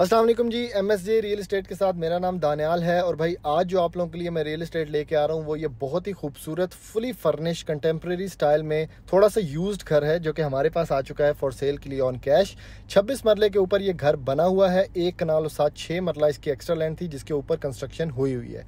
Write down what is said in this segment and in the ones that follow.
Aslam ji M S J real estate के साथ मेरा नाम दानियाल है और भाई आज जो आप लोगों के लिए मैं रियल इस्टेट लेके आ रहा हूँ वो ये बहुत ही खूबसूरत फुली फर्निश कंटेम्प्रेरी स्टाइल में थोड़ा सा यूज्ड घर है जो कि हमारे पास आ चुका है फॉर सेल के लिए ऑन कैश 26 मरले के ऊपर ये घर बना हुआ है एक कनाल और साथ छः मरला इसकी एक्स्ट्रा लैंड थी जिसके ऊपर कंस्ट्रक्शन हुई हुई है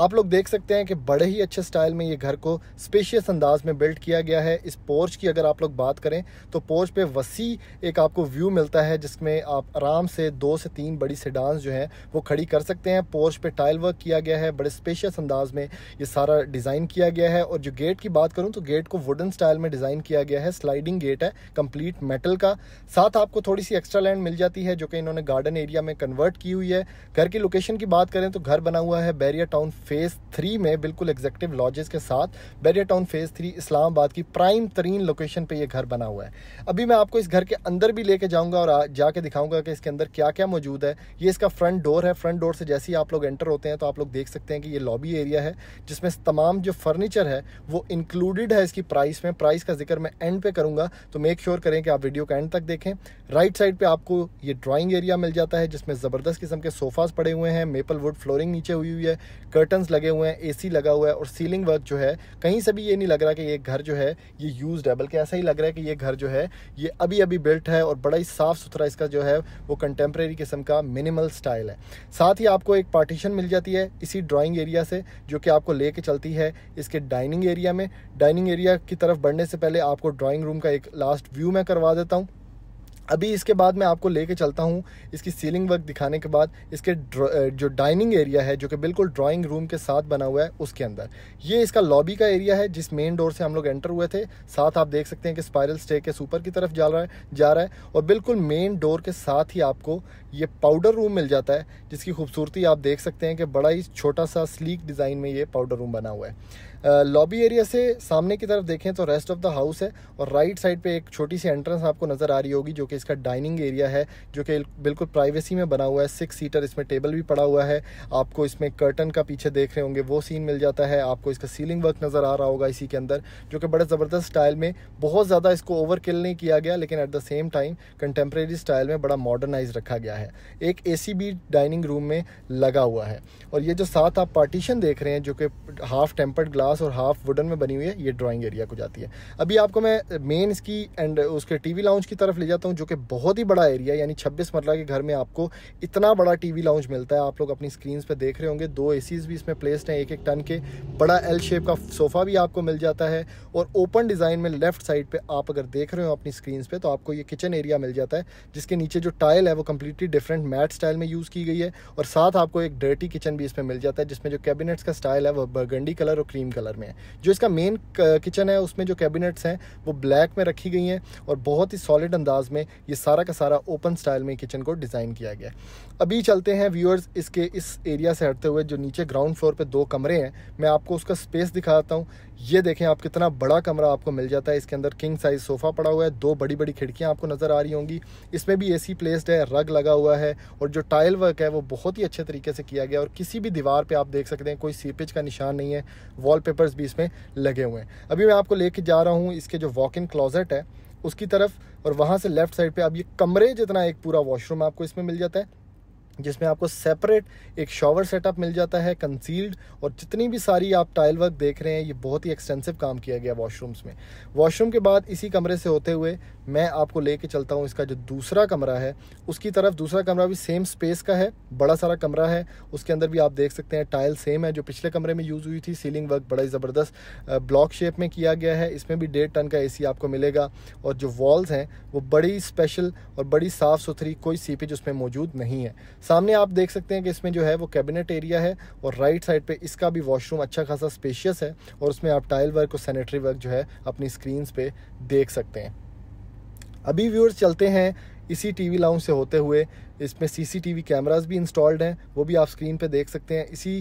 आप लोग देख सकते हैं कि बड़े ही अच्छे स्टाइल में ये घर को स्पेशियस अंदाज में बिल्ड किया गया है इस पोर्च की अगर आप लोग बात करें तो पोर्च पे वसी एक आपको व्यू मिलता है जिसमें आप आराम से दो से तीन बड़ी सेडांस जो हैं वो खड़ी कर सकते हैं पोर्च पे टाइल वर्क किया गया है बड़े स्पेशियस अंदाज में ये सारा डिज़ाइन किया गया है और जो गेट की बात करूँ तो गेट को वुडन स्टाइल में डिज़ाइन किया गया है स्लाइडिंग गेट है कम्प्लीट मेटल का साथ आपको थोड़ी सी एक्स्ट्रा लैंड मिल जाती है जो कि इन्होंने गार्डन एरिया में कन्वर्ट की हुई है घर की लोकेशन की बात करें तो घर बना हुआ है बैरिया टाउन फेज़ थ्री में बिल्कुल एग्जेक्टिव लॉजेस के साथ Bahria town phase three Islamabad की प्राइम तरीन लोकेशन पे ये घर बना हुआ है अभी मैं आपको इस घर के अंदर भी लेके जाऊंगा और जाके दिखाऊंगा कि इसके अंदर क्या क्या मौजूद है ये इसका फ्रंट डोर है फ्रंट डोर से जैसे ही आप लोग एंटर होते हैं तो आप लोग देख सकते हैं कि ये लॉबी एरिया है जिसमें तमाम जो फर्नीचर है वो इंक्लूडेड है इसकी प्राइस में प्राइस का जिक्र मैं एंड पे करूंगा तो मेक श्योर करें कि आप वीडियो का एंड तक देखें राइट साइड पर आपको ये ड्राइंग एरिया मिल जाता है जिसमें ज़बरदस्त किस्म के सोफाज पड़े हुए हैं मेपल वुड फ्लोरिंग नीचे हुई हुई है कर्ट कर्टन्स लगे हुए हैं एसी लगा हुआ है और सीलिंग वर्क जो है कहीं से भी ये नहीं लग रहा कि ये घर जो है ये यूज है बल्कि ऐसा ही लग रहा है कि ये घर जो है ये अभी अभी बिल्ट है और बड़ा ही साफ़ सुथरा इसका जो है वो कंटेम्प्रेरी किस्म का मिनिमल स्टाइल है साथ ही आपको एक पार्टीशन मिल जाती है इसी ड्राॅइंग एरिया से जो कि आपको ले चलती है इसके डाइनिंग एरिया में डाइनिंग एरिया की तरफ बढ़ने से पहले आपको ड्राॅइंग रूम का एक लास्ट व्यू मैं करवा देता हूँ अभी इसके बाद मैं आपको लेके चलता हूँ इसकी सीलिंग वर्क दिखाने के बाद इसके जो डाइनिंग एरिया है जो कि बिल्कुल ड्राइंग रूम के साथ बना हुआ है उसके अंदर ये इसका लॉबी का एरिया है जिस मेन डोर से हम लोग एंटर हुए थे साथ आप देख सकते हैं कि स्पायरल स्टे के सुपर की तरफ जा रहा है जा रहा है और बिल्कुल मेन डोर के साथ ही आपको ये पाउडर रूम मिल जाता है जिसकी खूबसूरती आप देख सकते हैं कि बड़ा ही छोटा सा स्लीक डिज़ाइन में ये पाउडर रूम बना हुआ है लॉबी एरिया से सामने की तरफ देखें तो रेस्ट ऑफ द हाउस है और राइट साइड पे एक छोटी सी एंट्रेंस आपको नज़र आ रही होगी जो कि इसका डाइनिंग एरिया है जो कि बिल्कुल प्राइवेसी में बना हुआ है सिक्स सीटर इसमें टेबल भी पड़ा हुआ है आपको इसमें कर्टन का पीछे देख रहे होंगे वो सीन मिल जाता है आपको इसका सीलिंग वर्क नज़र आ रहा होगा इसी के अंदर जो कि बड़े ज़बरदस्त स्टाइल में बहुत ज़्यादा इसको ओवर नहीं किया गया लेकिन at the same time contemporary style में बड़ा मॉडर्नाइज रखा गया है एक ए भी डाइनिंग रूम में लगा हुआ है और ये जो साथ आप पार्टीशन देख रहे हैं जो कि हाफ टेम्पर्ड ग्लास और हाफ वुडन में बनी हुई है ये ड्राइंग एरिया को जाती है अभी आपको मैं मेन इसकी एंड उसके टीवी लाउंज की तरफ ले जाता हूँ जो कि के बहुत ही बड़ा एरिया यानी छब्बीस मरला के घर में आपको इतना बड़ा टीवी लाउंज मिलता है आप लोग अपनी स्क्रीन पर देख रहे होंगे दो ए भी इसमें प्लेस्ड हैं एक एक टन के बड़ा एल शेप का सोफ़ा भी आपको मिल जाता है और ओपन डिज़ाइन में लेफ्ट साइड पर आप अगर देख रहे हो अपनी स्क्रीन पर तो आपको ये किचन एरिया मिल जाता है जिसके नीचे जो टाइल है वो कम्प्लीटली डिफरेंट मैट स्टाइल में यूज़ की गई है और साथ आपको एक डर्टी किचन भी इसमें मिल जाता है जिसमें जो कैबिनेट्स का स्टाइल है वो बर्गंडी कलर और क्रीम कलर में है जो इसका मेन किचन uh, है उसमें जो कैबिनेट्स हैं वो ब्लैक में रखी गई हैं और बहुत ही सॉलिड अंदाज में ये सारा का सारा ओपन स्टाइल में किचन को डिज़ाइन किया गया अभी चलते हैं व्यूअर्स इसके इस एरिया से हटते हुए जो नीचे ग्राउंड फ्लोर पर दो कमरे हैं मैं आपको उसका स्पेस दिखाता हूँ ये देखें आप कितना बड़ा कमरा आपको मिल जाता है इसके अंदर किंग साइज सोफ़ा पड़ा हुआ है दो बड़ी बड़ी खिड़कियाँ आपको नज़र आ रही होंगी इसमें भी सी प्लेस्ड है रग लगा हुआ है और जो टाइल वर्क है वो बहुत ही अच्छे तरीके से किया गया और किसी भी दीवार पर आप देख सकते हैं कोई सीपेज का निशान नहीं है वॉलपेपर्स भी इसमें लगे हुए हैं अभी मैं आपको लेके जा रहा हूँ इसके जो वॉक इन क्लोजेट है उसकी तरफ और वहाँ से लेफ्ट साइड पे आप ये कमरे जितना एक पूरा वॉशरूम आपको इसमें मिल जाता है जिसमें आपको सेपरेट एक शॉवर सेटअप मिल जाता है कंसील्ड और जितनी भी सारी आप टाइल वर्क देख रहे हैं ये बहुत ही एक्सटेंसिव काम किया गया वॉशरूम्स में वॉशरूम के बाद इसी कमरे से होते हुए मैं आपको ले कर चलता हूँ इसका जो दूसरा कमरा है उसकी तरफ दूसरा कमरा भी सेम स्पेस का है बड़ा सारा कमरा है उसके अंदर भी आप देख सकते हैं टाइल सेम है जो पिछले कमरे में यूज़ हुई थी सीलिंग वर्क बड़ा ही ज़बरदस्त ब्लॉक शेप में किया गया है इसमें भी डेढ़ टन का ए आपको मिलेगा और जो वॉल्स हैं वो बड़ी स्पेशल और बड़ी साफ़ सुथरी कोई सीपेज उसमें मौजूद नहीं है सामने आप देख सकते हैं कि इसमें जो है वो कैबिनेट एरिया है और राइट साइड पर इसका भी वॉशरूम अच्छा खासा स्पेशियस है और उसमें आप टाइल वर्क और सैनिटरी वर्क जो है अपनी स्क्रीन पे देख सकते हैं अभी व्यूअर्स चलते हैं इसी टीवी लाउंज से होते हुए इसमें सीसीटीवी कैमरास भी इंस्टॉल्ड हैं वो भी आप स्क्रीन पे देख सकते हैं इसी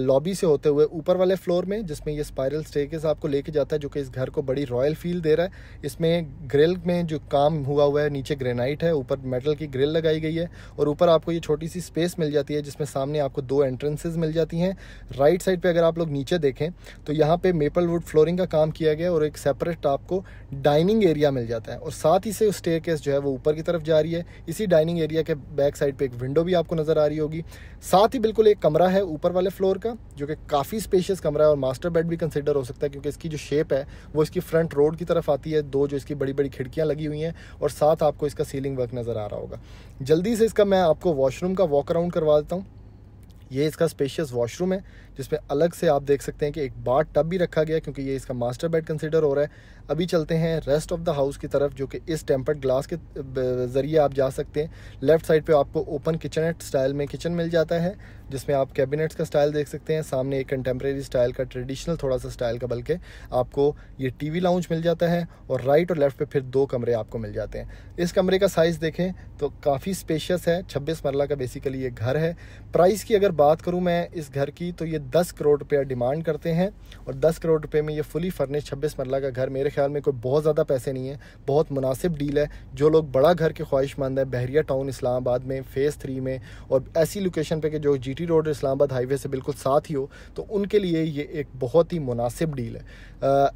लॉबी से होते हुए ऊपर वाले फ्लोर में जिसमें ये स्पायरल स्टेकेस आपको लेके जाता है जो कि इस घर को बड़ी रॉयल फील दे रहा है इसमें ग्रिल में जो काम हुआ हुआ है नीचे ग्रेनाइट है ऊपर मेटल की ग्रिल लगाई गई है और ऊपर आपको ये छोटी सी स्पेस मिल जाती है जिसमें सामने आपको दो एंट्रेंसेज मिल जाती हैं राइट साइड पर अगर आप लोग नीचे देखें तो यहाँ पर मेपल वुड फ्लोरिंग का काम किया गया और एक सेपरेट आपको डाइनिंग एरिया मिल जाता है और साथ ही से उस केस जो है वो ऊपर की तरफ जा रही है इसी डाइनिंग एरिया के बैक साइड पर एक विंडो भी आपको नज़र आ रही होगी साथ ही बिल्कुल एक कमरा है ऊपर वाले फ्लोर का जो कि काफ़ी स्पेशियस कमरा है और मास्टर बेड भी कंसिडर हो सकता है क्योंकि इसकी जो शेप है वो इसकी फ्रंट रोड की तरफ आती है दो जो इसकी बड़ी बड़ी खिड़कियाँ लगी हुई हैं और साथ आपको इसका सीलिंग वर्क नज़र आ रहा होगा जल्दी से इसका मैं आपको वॉशरूम का वॉक अराउंड करवा देता हूँ ये इसका स्पेशियस वॉशरूम है जिसमें अलग से आप देख सकते हैं कि एक बार टब भी रखा गया क्योंकि ये इसका मास्टर बेड कंसिडर हो रहा है अभी चलते हैं रेस्ट ऑफ द हाउस की तरफ जो कि इस टेम्पर्ड ग्लास के ज़रिए आप जा सकते हैं लेफ्ट साइड पे आपको ओपन किचन स्टाइल में किचन मिल जाता है जिसमें आप कैबिनेट्स का स्टाइल देख सकते हैं सामने एक कंटेम्प्रेरी स्टाइल का ट्रेडिशनल थोड़ा सा स्टाइल का बल्कि आपको ये टीवी लाउंज मिल जाता है और राइट और लेफ्ट पे फिर दो कमरे आपको मिल जाते हैं इस कमरे का साइज़ देखें तो काफ़ी स्पेशियस है छब्बीस मरला का बेसिकली ये घर है प्राइस की अगर बात करूँ मैं इस घर की तो ये दस करोड़ रुपया डिमांड करते हैं और दस करोड़ रुपये में ये फुली फर्निश छब्बीस मरला का घर मेरे ख्याल में कोई बहुत ज़्यादा पैसे नहीं है बहुत मुनासिब डील है जो लोग बड़ा घर के ख्वाहिशमंद है बहरिया टाउन इस्लामाबाद में फ़ेज़ थ्री में और ऐसी लोकेशन पर कि जो G city road Islamabad highway से बिल्कुल साथ ही हो तो उनके लिए ये एक बहुत ही मुनासिब डील है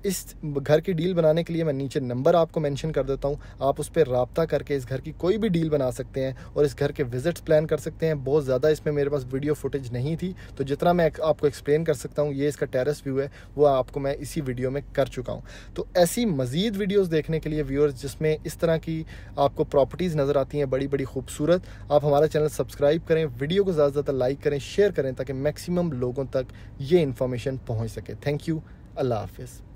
इस घर की डील बनाने के लिए मैं नीचे नंबर आपको मैंशन कर देता हूँ आप उस पर रबता करके इस घर की कोई भी डील बना सकते हैं और इस घर के विजिट्स प्लान कर सकते हैं बहुत ज़्यादा इसमें मेरे पास वीडियो फुटेज नहीं थी तो जितना मैं आपको एक्सप्लेन कर सकता हूँ ये इसका टेरस व्यू है वो आपको मैं इसी वीडियो में कर चुका हूँ तो ऐसी मज़ीद वीडियोज़ देखने के लिए व्यूअर्स जिसमें इस तरह की आपको प्रॉपर्टीज़ नज़र आती हैं बड़ी बड़ी खूबसूरत आप हमारा चैनल सब्सक्राइब करें वीडियो को ज़्यादा से ज़्यादा लाइक करें करें शेयर करें ताकि मैक्सिमम लोगों तक ये इन्फॉर्मेशन पहुंच सके थैंक यू अल्लाह हाफिज़